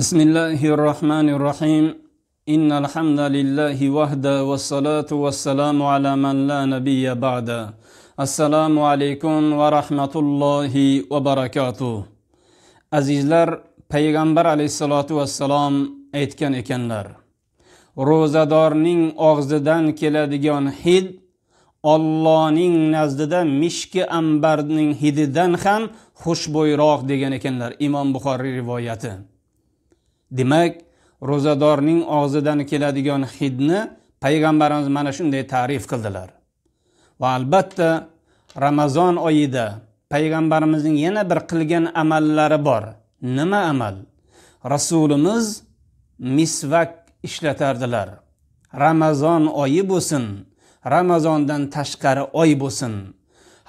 بسم الله الرحمن الرحيم إن الحمد لله وحده والصلاة والسلام على من لا نبي بعده السلام عليكم ورحمة الله وبركاته azizlar payg'ambar alayhissalotu vassalom aytgan ekanlar ro'zadorning og'zidan keladigan hid Allohning nazdida mishki ambarning hididan ham xushbo'yroq degan ekanlar imom buxoriy rivoyati demak ro'zadorning og'zidan keladigan hidni payg'ambarimiz mana shunday ta'rif qildilar va albatta ramazon oyida payg'ambarimizning yana bir qilgan amallari bor nima amal rasulimiz misvak ishlatardilar ramazon oyi bo'lsin ramazondan tashqari oy bo'lsin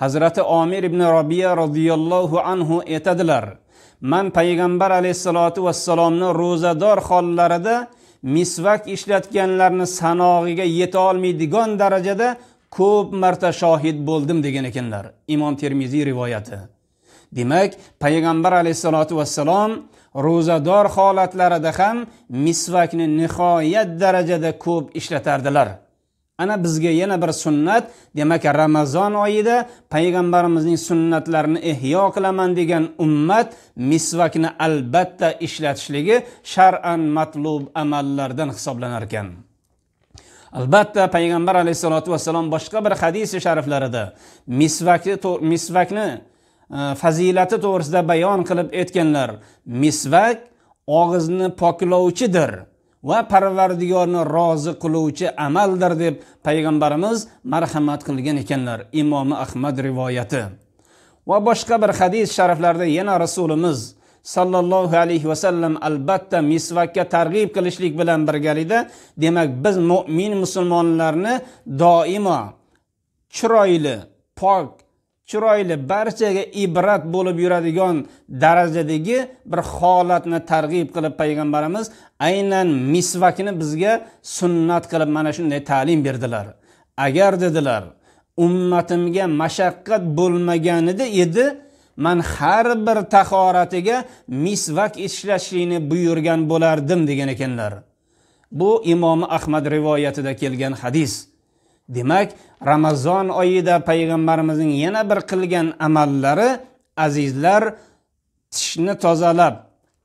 hazrati omir ibn robiya roziyallohu anhu aytadilar man payg'ambar alayhissalotu vassalomni ro'zador hollarida misvak ishlatganlarni sanog'iga yeta olmaydigan darajada ko'p marta shohid bo'ldim degan ekanlar imom termiziy rivoyati demak payg'ambar alayhissalotu vassalom ro'zador holatlarida ham misvakni nihoyat darajada ko'p ishlatardilar ana bizga yana bir sunnat demak ramazon oyida payg'ambarimizning sunnatlarini ehyo qilaman degan ummat misvakni albatta ishlatishligi shar'an matlub amallardan hisoblanar ekan albatta payg'ambar alayhissalotu vassalom boshqa bir hadisi shariflarida misvakni misvakni e, fazilati to'g'risida bayon qilib aytganlar misvak og'izni poklovchidir va parvardigorni rozi qiluvchi amaldir deb payg'ambarimiz marhamat qilgan ekanlar imomi ahmad rivoyati va boshqa bir hadis shariflarda yana rasulimiz sallallohu alayhi vasallam albatta misvakka targ'ib qilishlik bilan birgalikda demak biz mo'min musulmonlarni doimo chiroyli pok chiroyli barchaga ibrat bo'lib yuradigan darajadagi bir holatni targ'ib qilib payg'ambarimiz aynan misvakni bizga sunnat qilib mana shunday ta'lim berdilar agar dedilar ummatimga mashaqqat bo'lmaganida edi man har bir tahoratiga misvak ishlashlikni buyurgan bo'lardim degan ekanlar bu imomi ahmad rivoyatida kelgan hadis demak ramazon oyida payg'ambarimizning yana bir qilgan amallari azizlar tishni tozalab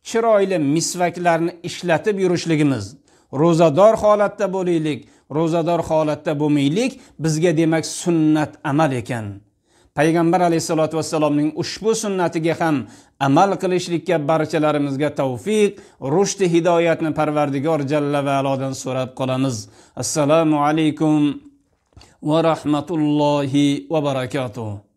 chiroyli misvaklarni ishlatib yurishligimiz ro'zador holatda bo'laylik ro'zador holatda bo'lmaylik bizga demak sunnat amal ekan payg'ambar alayhissalotu vassalomning ushbu sunnatiga ham amal qilishlikka barchalarimizga tavfiq rushdi hidoyatni parvardigor jalla va alodan so'rab qolamiz assalomu alaykum ورحمة الله وبركاته